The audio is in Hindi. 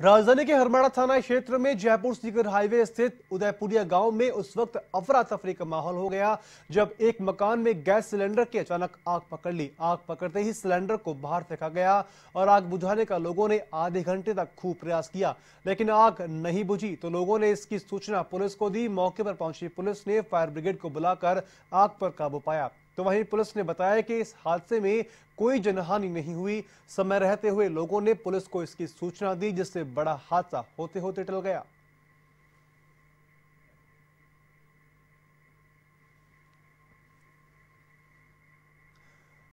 राजधानी के हरमाड़ा थाना क्षेत्र में जयपुर सीकर हाईवे स्थित उदयपुरिया गांव में उस वक्त अफरा तफरी का माहौल हो गया जब एक मकान में गैस सिलेंडर की अचानक आग पकड़ ली आग पकड़ते ही सिलेंडर को बाहर फेंका गया और आग बुझाने का लोगों ने आधे घंटे तक खूब प्रयास किया लेकिन आग नहीं बुझी तो लोगों ने इसकी सूचना पुलिस को दी मौके पर पहुंची पुलिस ने फायर ब्रिगेड को बुलाकर आग पर काबू पाया तो वहीं पुलिस ने बताया कि इस हादसे में कोई जनहानि नहीं हुई समय रहते हुए लोगों ने पुलिस को इसकी सूचना दी जिससे बड़ा हादसा होते होते टल गया